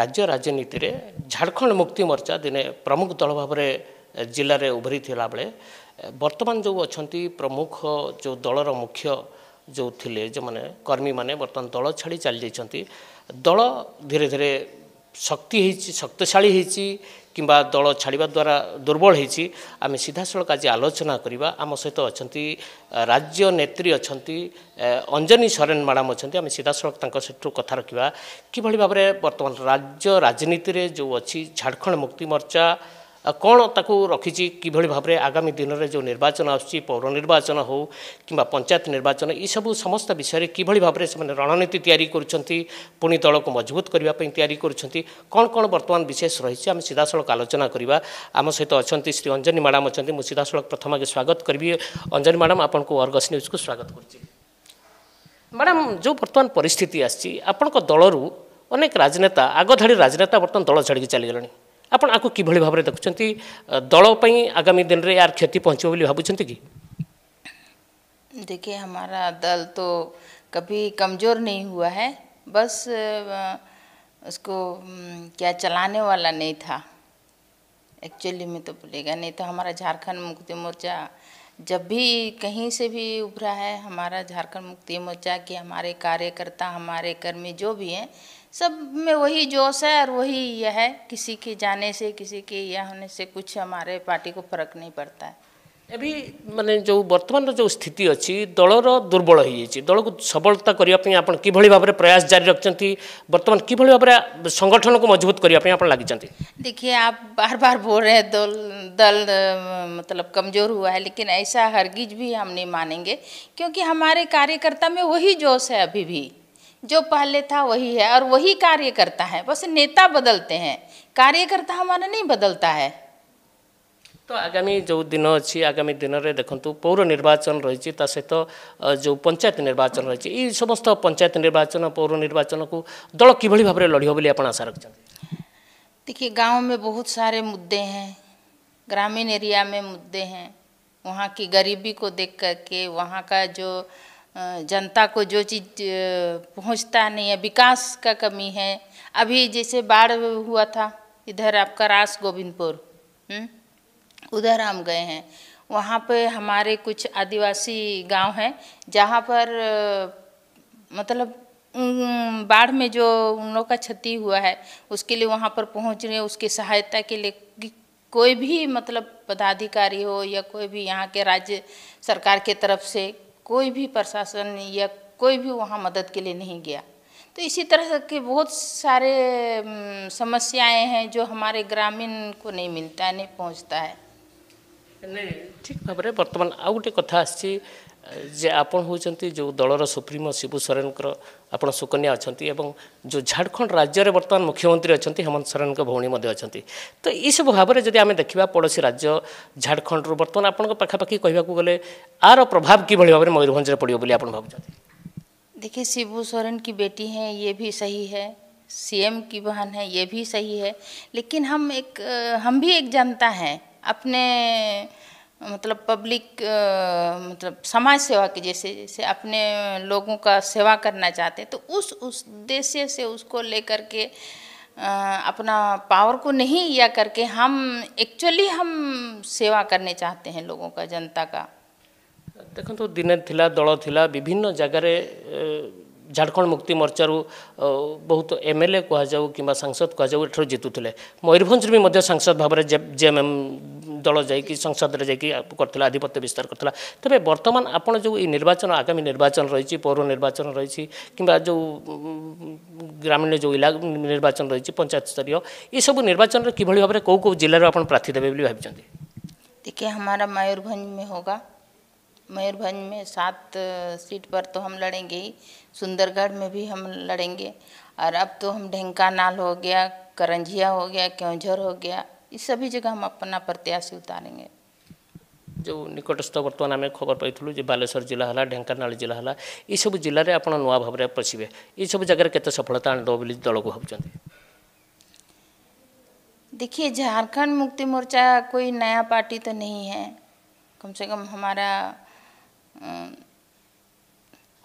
ରାଜ୍ୟ ରାଜନୀତିରେ ଝାଡ଼ଖଣ୍ଡ ମୁକ୍ତି ମୋର୍ଚ୍ଚା ଦିନେ ପ୍ରମୁଖ ଦଳ ଭାବରେ ଜିଲ୍ଲାରେ ଉଭରିଥିଲା ବେଳେ ବର୍ତ୍ତମାନ ଯେଉଁ ଅଛନ୍ତି ପ୍ରମୁଖ ଯେଉଁ ଦଳର ମୁଖ୍ୟ ଯେଉଁ ଥିଲେ ଯେଉଁମାନେ କର୍ମୀମାନେ ବର୍ତ୍ତମାନ ଦଳ ଛାଡ଼ି ଚାଲିଯାଇଛନ୍ତି ଦଳ ଧୀରେ ଧୀରେ ଶକ୍ତି ହେଇଛି ଶକ୍ତିଶାଳୀ ହେଇଛି କିମ୍ବା ଦଳ ଛାଡ଼ିବା ଦ୍ୱାରା ଦୁର୍ବଳ ହେଇଛି ଆମେ ସିଧାସଳଖ ଆଜି ଆଲୋଚନା କରିବା ଆମ ସହିତ ଅଛନ୍ତି ରାଜ୍ୟ ନେତ୍ରୀ ଅଛନ୍ତି ଅଞ୍ଜନୀ ସରେନ ମ୍ୟାଡ଼ାମ୍ ଅଛନ୍ତି ଆମେ ସିଧାସଳଖ ତାଙ୍କ ସେଠୁ କଥା ରଖିବା କିଭଳି ଭାବରେ ବର୍ତ୍ତମାନ ରାଜ୍ୟ ରାଜନୀତିରେ ଯେଉଁ ଅଛି ଝାଡ଼ଖଣ୍ଡ ମୁକ୍ତି ମୋର୍ଚ୍ଚା किचि किभली भावर आगामी दिन र जो निर्वाचन आसु पौर निर्वाचन हो कम्बा पंचायत निर्वाचन यी सब सम विषयमा किभली भावर रणनीति पुणी तिरि पिल मजबुत गर्ने तयारी गर्ुन्छ कम वर्तमान विशेष रहेछ सीधा सिधासल आलोचना सहित श्री अंजनी अञ्जनी म्याडम अहिले सीधा सिधासँग प्रथम आगे स्वागत गरे अञ्जनी म्याडम अर्गस न्यूज को स्वागत गर्छ म्याडम जो बर्तन परिस्थिति आसि आपणको दलहरू अनेक राजेता आगधाडी राजनेता बर्तन दल छाडिक चाहिग ଆପଣ ଆକୁ କିଭଳି ଭାବରେ ଦେଖୁଛନ୍ତି ଦଳ ପାଇଁ ଆଗାମୀ ଦିନରେ ଏହାର କ୍ଷତି ପହଞ୍ଚିବ ବୋଲି देखिए हमारा दल तो कभी कमज़ोर नहीं हुआ है बस उसको क्या चलाने वाला नहीं था एक्चुअली में तो बोलेगा नहीं तो हमारा झारखंड मुक्ति मोर्चा जब भी कहीं से भी उभरा है हमारा झारखंड मुक्ति मोर्चा के हमारे कार्यकर्ता हमारे कर्मी जो भी हैं सब में वही जोश है और वही यह है किसी के जाने से किसी के यह होने से कुछ हमारे पार्टी को फर्क नहीं पड़ता है अभी मैंने जो ବର୍ତ୍ତମାନର ଯେଉଁ स्थिति अच्छी दल रुर्बल हो ଦଳକୁ ସବଳତା କରିବା ପାଇଁ ଆପଣ କିଭଳି ଭାବରେ ପ୍ରୟାସ ଜାରି ରଖିଛନ୍ତି ବର୍ତ୍ତମାନ କିଭଳି ଭାବରେ संगठन को मजबूत करने ଆପଣ देखिए आप बार बार बोल रहे हैं दल दल मतलब कमज़ोर हुआ है लेकिन ऐसा हरगिज भी हम नहीं मानेंगे क्योंकि हमारे कार्यकर्ता में वही जोश है अभी भी जो पहले था वही है और वही कार्य करता है बस नेता बदलते हैं कार्यकर्ता हमारा नहीं बदलता है तो आगामी जो दिन अच्छी आगामी दिन में देखूँ पौर निर्वाचन रही सहित जो पंचायत निर्वाचन रही ये समस्त पंचायत निर्वाचन पौर निर्वाचन को दल कि भाव में लड़ब आशा रख देखिए गाँव में बहुत सारे मुद्दे हैं ग्रामीण एरिया में मुद्दे हैं वहाँ की गरीबी को देख करके वहाँ का जो जनता को जो चीज़ पहुंचता नहीं है विकास का कमी है अभी जैसे बाढ़ हुआ था इधर आपका रास गोविंदपुर हम्म, उधर हम गए हैं वहाँ पे हमारे कुछ आदिवासी गांव हैं जहाँ पर मतलब बाढ़ में जो उन लोग का क्षति हुआ है उसके लिए वहाँ पर पहुँच रहे उसकी सहायता के लिए कोई भी मतलब पदाधिकारी हो या कोई भी यहाँ के राज्य सरकार के तरफ से कोई भी प्रशासन या कोई भी वहाँ मदद के लिए नहीं गया तो इसी तरह के बहुत सारे समस्याएं हैं जो हमारे ग्रामीण को नहीं मिलता नहीं पहुँचता है नहीं ठीक भाव बर्तमान आउ गोटे कथा आज आप जो दल सुप्रीमो शिव सोरेन आपत सुकन्या अच्छा जो झारखंड राज्य में बर्तमान मुख्यमंत्री अच्छा हेमंत सोरेन के भौणी अच्छा तो ये सब भाव में जब आम देखा पड़ोसी राज्य झारखंड रू बर्तमान आपापाखि कह गले आर प्रभाव कि भावना मयूरभ पड़े बोली आप देखिए शिव सोरेन की बेटी हैं ये भी सही है सीएम की बहन है ये भी सही है लेकिन हम एक हम भी एक जनता हैं अपने मतलब पब्लिक मतलब समाज सेवा के जैसे जैसे अपने लोगों का सेवा करना चाहते हैं तो उस उद्देश्य से उसको लेकर के अपना पावर को नहीं या करके हम एक्चुअली हम सेवा करने चाहते हैं लोगों का जनता का देखो तो दिन थिला दल थिला विभिन्न जगह ଝାଡ଼ଖଣ୍ଡ ମୁକ୍ତି ମୋର୍ଚ୍ଚାରୁ ବହୁତ ଏମ୍ ଏଲ୍ ଏ କୁହାଯାଉ କିମ୍ବା ସାଂସଦ କୁହାଯାଉ ଏଠାରୁ ଜିତୁଥିଲେ ମୟୂରଭଞ୍ଜରୁ ବି ମଧ୍ୟ ସାଂସଦ ଭାବରେ ଜେଏମ୍ଏମ୍ ଦଳ ଯାଇକି ସଂସଦରେ ଯାଇକି କରିଥିଲା ଆଧିପତ୍ୟ ବିସ୍ତାର କରିଥିଲା ତେବେ ବର୍ତ୍ତମାନ ଆପଣ ଯେଉଁ ଏଇ ନିର୍ବାଚନ ଆଗାମୀ ନିର୍ବାଚନ ରହିଛି ପୌର ନିର୍ବାଚନ ରହିଛି କିମ୍ବା ଯେଉଁ ଗ୍ରାମୀଣ ଯେଉଁ ଇଲା ନିର୍ବାଚନ ରହିଛି ପଞ୍ଚାୟତ ସ୍ତରୀୟ ଏସବୁ ନିର୍ବାଚନରେ କିଭଳି ଭାବରେ କେଉଁ କେଉଁ ଜିଲ୍ଲାରୁ ଆପଣ ପ୍ରାର୍ଥୀ ଦେବେ ବୋଲି ଭାବିଛନ୍ତି देखिए हमारा मयूरभंज में होगा मयूरभंज में सात सीट पर तो हम लड़ेंगे ही सुंदरगढ़ में भी हम लड़ेंगे और अब तो हम ढेंका नाल हो गया करंजिया हो गया क्योंझर हो गया इस सभी जगह हम अपना प्रत्याशी उतारेंगे ଯେଉଁ ନିକଟସ୍ଥ ବର୍ତ୍ତମାନ ଆମେ ଖବର ପାଇଥିଲୁ ଯେ जिला है ହେଲା ଢେଙ୍କାନାଳ ଜିଲ୍ଲା ହେଲା ଏସବୁ ଜିଲ୍ଲାରେ में ନୂଆ ଭାବରେ ପଶିବେ ଏସବୁ ଜାଗାରେ କେତେ ସଫଳତା ଆଣିଦେବ ବୋଲି को ଭାବୁଛନ୍ତି देखिए झारखंड मुक्ति मोर्चा कोई नया पार्टी तो नहीं है कम से कम हमारा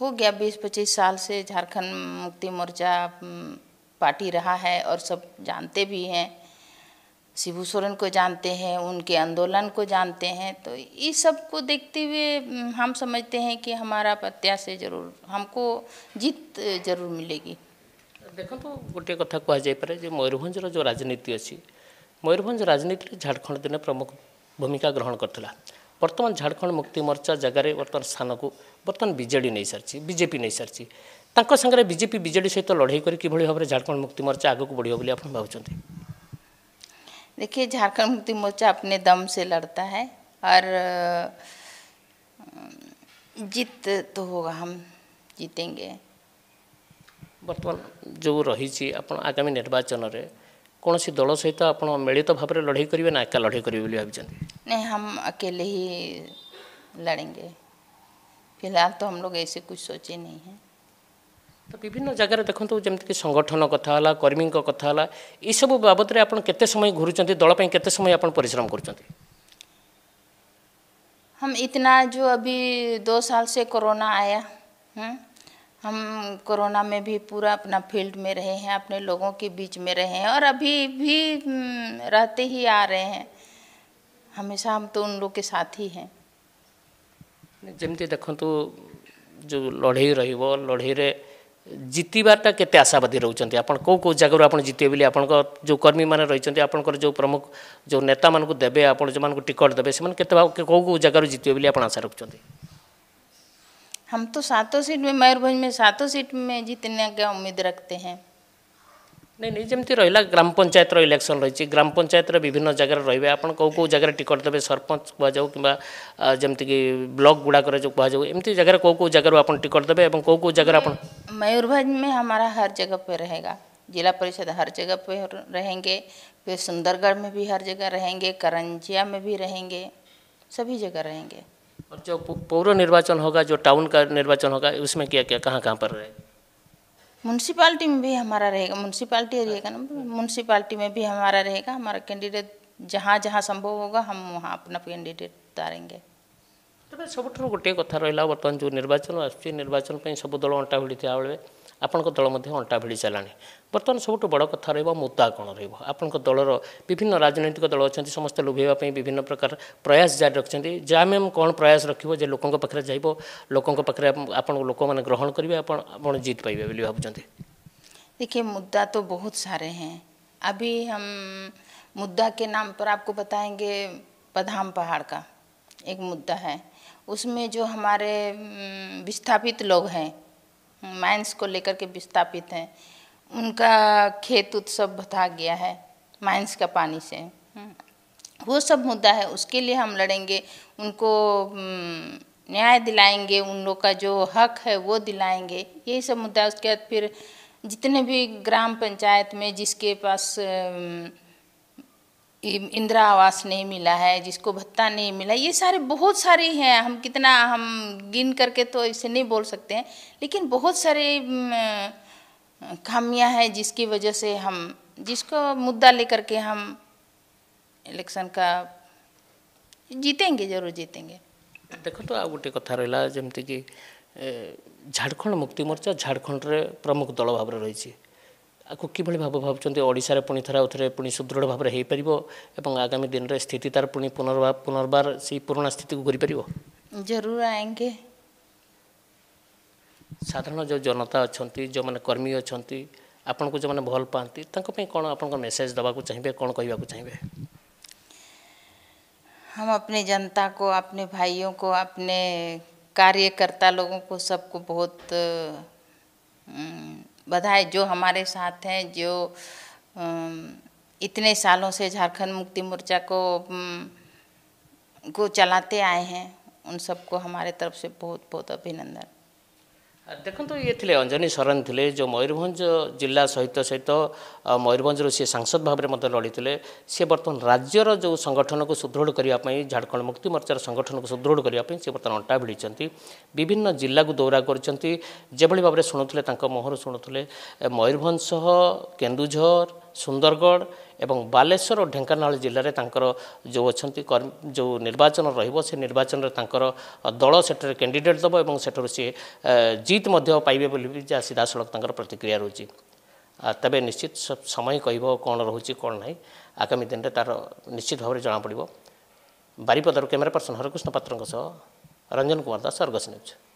हो गया बीस पच्चीस साल से झारखंड मुक्ति मोर्चा पार्टी रहा है और सब जानते भी हैं शिबू सोरेन को जानते हैं उनके आंदोलन को जानते हैं तो इस सब को देखते हुए हम समझते हैं कि हमारा प्रत्याशी जरूर हमको जीत जरूर मिलेगी देखो गोटे कथा कहुपे जो मयूरभंजर जो राजनीति अच्छी मयूरभ राजनीति झारखंड दिन प्रमुख भूमिका ग्रहण करता ବର୍ତ୍ତମାନ ଝାଡ଼ଖଣ୍ଡ ମୁକ୍ତି ମୋର୍ଚ୍ଚା ଜାଗାରେ ବର୍ତ୍ତମାନ ସ୍ଥାନକୁ ବର୍ତ୍ତମାନ ବିଜେଡ଼ି ନେଇସାରିଛି ବିଜେପି ନେଇସାରିଛି ତାଙ୍କ ସାଙ୍ଗରେ ବିଜେପି ବିଜେଡ଼ି ସହିତ ଲଢ଼େଇ କରି କିଭଳି ଭାବରେ ଝାଡ଼ଖଣ୍ଡ ମୁକ୍ତି ମୋର୍ଚ୍ଚା ଆଗକୁ ବଢ଼ିବ ବୋଲି ଆପଣ ଭାବୁଛନ୍ତି देखिए झारखंड मुक्ति मोर्चा अपने दम से लड़ता है और जीत तो होगा हम जीतेंगे ବର୍ତ୍ତମାନ ଯେଉଁ ରହିଛି ଆପଣ ଆଗାମୀ ନିର୍ବାଚନରେ କୌଣସି ଦଳ ସହିତ ଆପଣ ମିଳିତ ଭାବରେ ଲଢ଼େଇ କରିବେ ନା ଏକା ଲଢ଼େଇ କରିବେ ବୋଲି ଭାବିଛନ୍ତି नहीं हम अकेले ही लड़ेंगे फिलहाल तो हम लोग ऐसे कुछ सोचे नहीं हैं तो विभिन्न जगह देखो तो ସଂଗଠନ संगठन ହେଲା କର୍ମୀଙ୍କ कथा ହେଲା ଏସବୁ ବାବଦରେ ଆପଣ କେତେ ସମୟ ଘୁରୁଛନ୍ତି ଦଳ ପାଇଁ କେତେ समय ଆପଣ ପରିଶ୍ରମ हम इतना जो अभी दो साल से कोरोना आया हुँ? हम्म, हम कोरोना में भी पूरा अपना फील्ड में रहे हैं अपने लोगों के बीच में रहे हैं और अभी भी हम्म, रहते ही आ रहे हैं हमेशा हम तो उन लोग के साथ ही हैं जमी देखो तो जो लड़े रही लड़े रे जितबारा के आशावादी रोच आप कौ कौ जगह आप जितने बोली आपण जो कर्मी मैंने रही आप जो प्रमुख जो नेता मानक देवे आप जो मानक टिकट देवे से कौ कौ जगह जितने बोली आप आशा रखें हम तो सातों सीट में मयूरभ में सातों सीट में जीतने का उम्मीद रखते हैं नहीं नहीं जमी रहा ग्राम पंचायत इलेक्शन रही ग्राम पंचायत विभिन्न जगह रही है आपड़ कौ कौ जगह टिकट देते सरपंच कहु कि जमीक ब्लक गुड़ाक जो कहु एम जगह कौ कौ जगह आप टिकट देते हैं कौ कौ जगह मयूरभ में हमारा हर जगह पर रहेगा जिला परिषद हर जगह पे रहेंगे फिर सुंदरगढ़ में भी हर जगह रहेंगे करंजिया में भी रहेंगे सभी जगह रहेंगे और जो पौर निर्वाचन होगा जो टाउन का निर्वाचन होगा उसमें क्या क्या कहाँ कहाँ पर रहेगा म्यूनसिपाल्टी में भी हमारा रहेगा म्यूनसिपाल्टी एरिया का नंबर म्यूनसिपाल्टी में भी हमारा रहेगा हमारा कैंडिडेट जहाँ जहाँ संभव होगा हम वहाँ अपना कैंडिडेट उतारेंगे ତେବେ ସବୁଠାରୁ ଗୋଟିଏ କଥା ରହିଲା ବର୍ତ୍ତମାନ ଯେଉଁ ନିର୍ବାଚନ ଆସୁଛି ନିର୍ବାଚନ ପାଇଁ ସବୁ ଦଳ ଅଣ୍ଟା ଭିଡ଼ିଥିବା ବେଳେ ଆପଣଙ୍କ ଦଳ ମଧ୍ୟ ଅଣ୍ଟା ଭିଡ଼ି ଚାଲାଣି ବର୍ତ୍ତମାନ ସବୁଠୁ ବଡ଼ କଥା ରହିବ ମୁଦ୍ଦା କ'ଣ ରହିବ ଆପଣଙ୍କ ଦଳର ବିଭିନ୍ନ ରାଜନୈତିକ ଦଳ ଅଛନ୍ତି ସମସ୍ତେ ଲୋଭେଇବା ପାଇଁ ବିଭିନ୍ନ ପ୍ରକାର ପ୍ରୟାସ ଜାରି ରଖିଛନ୍ତି ଜାମ୍ଏମ୍ କ'ଣ ପ୍ରୟାସ ରଖିବ ଯେ ଲୋକଙ୍କ ପାଖରେ ଯାଇବ ଲୋକଙ୍କ ପାଖରେ ଆପଣଙ୍କୁ ଲୋକମାନେ ଗ୍ରହଣ କରିବେ ଆପଣ ଆପଣ ଜିତ୍ ପାଇବେ ବୋଲି ଭାବୁଛନ୍ତି देखिए मुद्दा तो बहुत सारे हैं अभी हम मुद्दा के नाम पर आपको बताएंगे बदाम पहाड़ का एक मुद्दा है उसमें जो हमारे विस्थापित लोग हैं माइंस को लेकर के विस्थापित हैं उनका खेत उत सब बता गया है माइंस का पानी से वो सब मुद्दा है उसके लिए हम लड़ेंगे उनको न्याय दिलाएंगे उन लोग का जो हक है वो दिलाएंगे यही सब मुद्दा उसके बाद फिर जितने भी ग्राम पंचायत में जिसके पास इंदिरा आवास नहीं मिला है जिसको भत्ता नहीं मिला ये सारे बहुत सारे हैं हम कितना हम गिन करके तो इसे नहीं बोल सकते हैं लेकिन बहुत सारे खामियां हैं जिसकी वजह से हम जिसको मुद्दा लेकर के हम इलेक्शन का जीतेंगे जरूर जीतेंगे तो गोटे कथा रहा କଥା झारखंड मुक्ति मोर्चा झारखंड रे प्रमुख दल भाव रही है कि भाव भावशार पुणि थर आउ थे पुणी सुदृढ़ भाव में और आगामी दिन में स्थित तार पुणी पुनर्व पुनर्वर से पुराणा स्थित को घूरी पार जरूर आएंगे साधारण जो जनता अच्छा जो मैंने कर्मी अच्छा आपन को जो मैंने भल पाती कौन आप मेसेज दबाक चाहिए कौन कह चाहिए हम अपने जनता को अपने भाइयों को अपने कार्यकर्ता लोगों को सबको बहुत बधाई जो हमारे साथ हैं जो इतने सालों से झारखंड मुक्ति मोर्चा को को चलाते आए हैं उन सबको हमारे तरफ से बहुत बहुत अभिनंदन ଦେଖନ୍ତୁ ଇଏ ଥିଲେ ଅଞ୍ଜନୀ ସରେନ ଥିଲେ ଯେଉଁ ମୟୂରଭଞ୍ଜ ଜିଲ୍ଲା ସହିତ ସହିତ ମୟୂରଭଞ୍ଜରୁ ସିଏ ସାଂସଦ ଭାବରେ ମଧ୍ୟ ଲଢ଼ିଥିଲେ ସିଏ ବର୍ତ୍ତମାନ ରାଜ୍ୟର ଯେଉଁ ସଂଗଠନକୁ ସୁଦୃଢ଼ କରିବା ପାଇଁ ଝାଡ଼ଖଣ୍ଡ ମୁକ୍ତି ମୋର୍ଚ୍ଚାର ସଂଗଠନକୁ ସୁଦୃଢ଼ କରିବା ପାଇଁ ସିଏ ବର୍ତ୍ତମାନ ଅଣ୍ଟା ଭିଡ଼ିଛନ୍ତି ବିଭିନ୍ନ ଜିଲ୍ଲାକୁ ଦୌରା କରିଛନ୍ତି ଯେଭଳି ଭାବରେ ଶୁଣୁଥିଲେ ତାଙ୍କ ମୁହଁରୁ ଶୁଣୁଥିଲେ ମୟୂରଭଞ୍ଜ ସହ କେନ୍ଦୁଝର ସୁନ୍ଦରଗଡ଼ ଏବଂ ବାଲେଶ୍ୱର ଓ ଢେଙ୍କାନାଳ ଜିଲ୍ଲାରେ ତାଙ୍କର ଯେଉଁ ଅଛନ୍ତି ଯେଉଁ ନିର୍ବାଚନ ରହିବ ସେ ନିର୍ବାଚନରେ ତାଙ୍କର ଦଳ ସେଠାରେ କ୍ୟାଣ୍ଡିଡେଟ୍ ଦେବ ଏବଂ ସେଠାରୁ ସିଏ ଜିତ୍ ମଧ୍ୟ ପାଇବେ ବୋଲି ବି ଯାହା ସିଧାସଳଖ ତାଙ୍କର ପ୍ରତିକ୍ରିୟା ରହୁଛି ତେବେ ନିଶ୍ଚିତ ସମୟ କହିବ କ'ଣ ରହୁଛି କ'ଣ ନାହିଁ ଆଗାମୀ ଦିନରେ ତା'ର ନିଶ୍ଚିତ ଭାବରେ ଜଣାପଡ଼ିବ ବାରିପଦାରୁ କ୍ୟାମେରା ପର୍ସନ ହରେକୃଷ୍ଣ ପାତ୍ରଙ୍କ ସହ ରଞ୍ଜନ କୁମାର ଦାସ ଅର୍ଗସ ନ୍ୟୁଜ୍